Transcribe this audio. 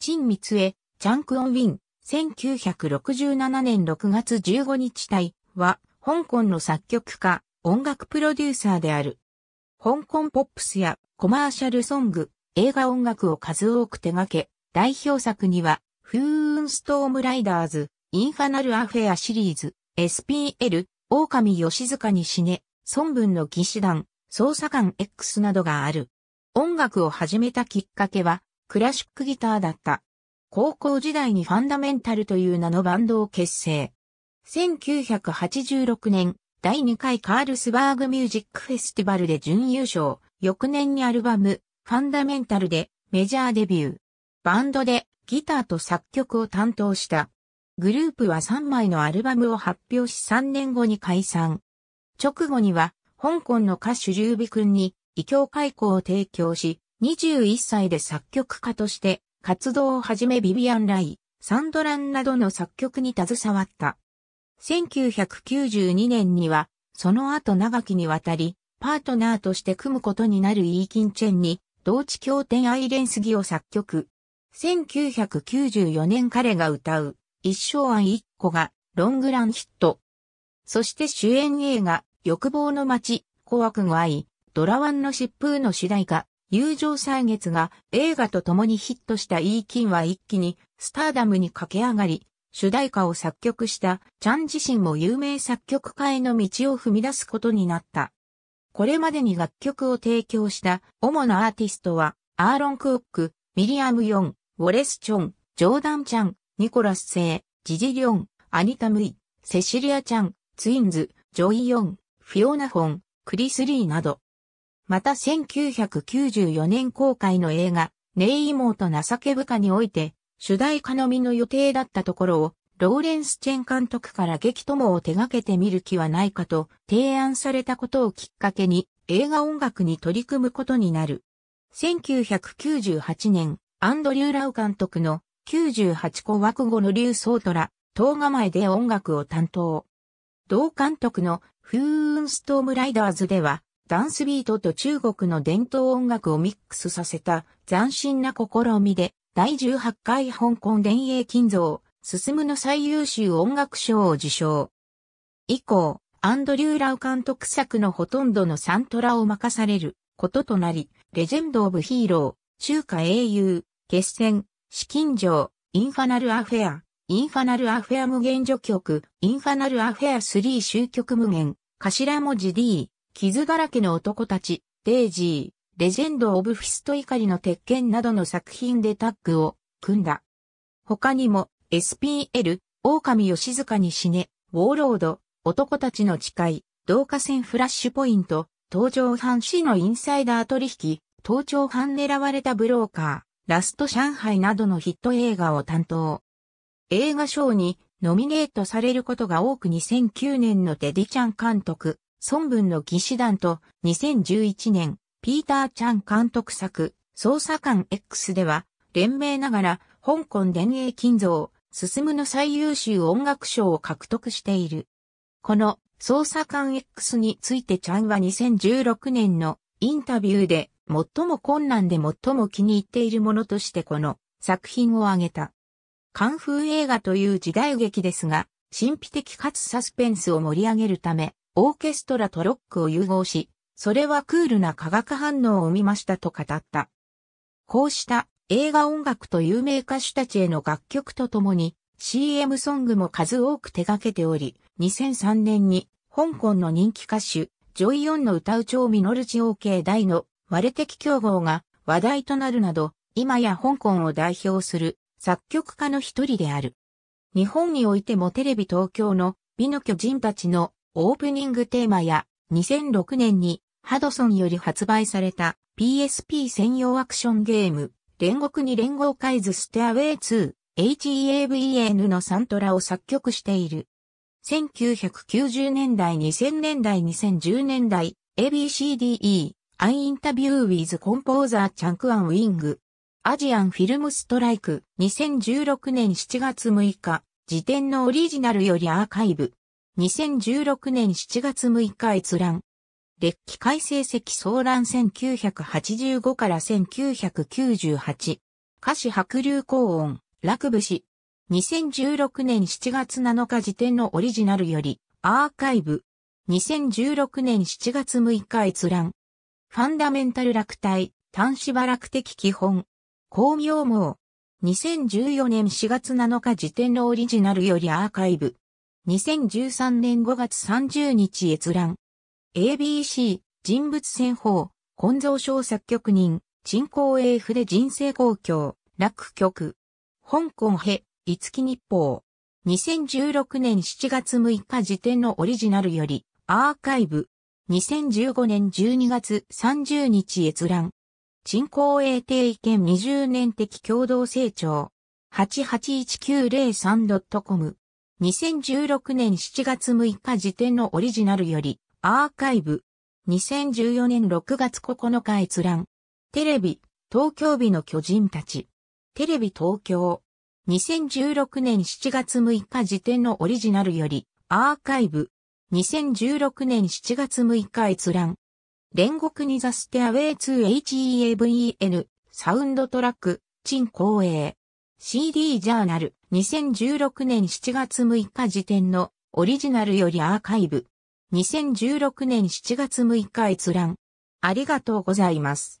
陳光江、チャンクオンウィン、1967年6月15日隊は、香港の作曲家、音楽プロデューサーである。香港ポップスやコマーシャルソング、映画音楽を数多く手掛け、代表作には、フーンストームライダーズ、インファナルアフェアシリーズ、SPL、狼吉塚に死ね、孫文の騎士団、捜査官 X などがある。音楽を始めたきっかけは、クラシックギターだった。高校時代にファンダメンタルという名のバンドを結成。1986年、第2回カールスバーグミュージックフェスティバルで準優勝。翌年にアルバム、ファンダメンタルでメジャーデビュー。バンドでギターと作曲を担当した。グループは3枚のアルバムを発表し3年後に解散。直後には、香港の歌手劉備君に異教開講を提供し、21歳で作曲家として活動を始めビビアン・ライ、サンドランなどの作曲に携わった。1992年には、その後長きにわたり、パートナーとして組むことになるイーキンチェンに、同地協定アイレンスギを作曲。1994年彼が歌う、一生案一個が、ロングランヒット。そして主演映画、欲望の街、怖く具愛、ドラワンの疾風の主題歌、友情歳月が映画と共にヒットしたイー・キンは一気にスターダムに駆け上がり、主題歌を作曲したチャン自身も有名作曲家への道を踏み出すことになった。これまでに楽曲を提供した主なアーティストは、アーロン・クック、ミリアム・ヨン、ウォレス・チョン、ジョーダン・チャン、ニコラス・セイ、ジジ・リョン、アニタ・ムイ、セシリア・チャン、ツインズ、ジョイ・ヨン、フィオナ・ホン、クリス・リーなど、また1994年公開の映画、ネイ妹情け深において、主題歌のみの予定だったところを、ローレンス・チェン監督から激友を手掛けてみる気はないかと提案されたことをきっかけに映画音楽に取り組むことになる。1998年、アンドリュー・ラウ監督の98個枠後の竜ソートラ、東構えで音楽を担当。同監督のフーンストームライダーズでは、ダンスビートと中国の伝統音楽をミックスさせた斬新な試みで、第18回香港伝英金像、進むの最優秀音楽賞を受賞。以降、アンドリュー・ラウ監督作のほとんどのサントラを任されることとなり、レジェンド・オブ・ヒーロー、中華英雄、決戦、資金城、インファナル・アフェア、インファナル・アフェア無限序曲、インファナル・アフェア3終局無限、頭文字 D、傷だらけの男たち、デイジー、レジェンド・オブ・フィスト怒りの鉄拳などの作品でタッグを組んだ。他にも、SPL、狼を静かに死ね、ウォーロード、男たちの誓い、同化戦フラッシュポイント、登場半死のインサイダー取引、登場半狙われたブローカー、ラスト上海などのヒット映画を担当。映画賞にノミネートされることが多く2009年のテディちゃん監督、孫文の騎士団と2011年、ピーター・チャン監督作、捜査官 X では、連名ながら、香港伝影金像、進むの最優秀音楽賞を獲得している。この、捜査官 X についてチャンは2016年のインタビューで、最も困難で最も気に入っているものとしてこの作品を挙げた。カンフー映画という時代劇ですが、神秘的かつサスペンスを盛り上げるため、オーケストラとロックを融合し、それはクールな化学反応を生みましたと語った。こうした映画音楽と有名歌手たちへの楽曲とともに CM ソングも数多く手掛けており、2003年に香港の人気歌手、ジョイオンの歌う超ミノルチオーケー大の割れ的競合が話題となるなど、今や香港を代表する作曲家の一人である。日本においてもテレビ東京の美の巨人たちのオープニングテーマや2006年にハドソンより発売された PSP 専用アクションゲーム煉獄に連合イ図ステアウェイ2 HEAVEN のサントラを作曲している。1990年代2000年代2010年代 ABCDE I Interview with Composer チャンクアンウィングアジアンフィルムストライク2016年7月6日時点のオリジナルよりアーカイブ2016年7月6日閲覧。列記改正席騒乱1985から1998。歌詞白流高音、落部詩。2016年7月7日時点のオリジナルより、アーカイブ。2016年7月6日閲覧。ファンダメンタル落体、単芝落的基本。光明網。2014年4月7日時点のオリジナルよりアーカイブ。2013年5月30日閲覧。ABC、人物戦法、本蔵省作曲人、陳光栄筆人生公共、楽曲。香港へ、五木日報。2016年7月6日時点のオリジナルより、アーカイブ。2015年12月30日閲覧。人工衛定意見20年的共同成長。88190.com 2016年7月6日時点のオリジナルより、アーカイブ。2014年6月9日閲覧。テレビ、東京日の巨人たち。テレビ東京。2016年7月6日時点のオリジナルより、アーカイブ。2016年7月6日閲覧。煉獄にザステアウェイ 2HEAVEN サウンドトラック、陳光栄。CD ジャーナル。2016年7月6日時点のオリジナルよりアーカイブ。2016年7月6日閲覧。ありがとうございます。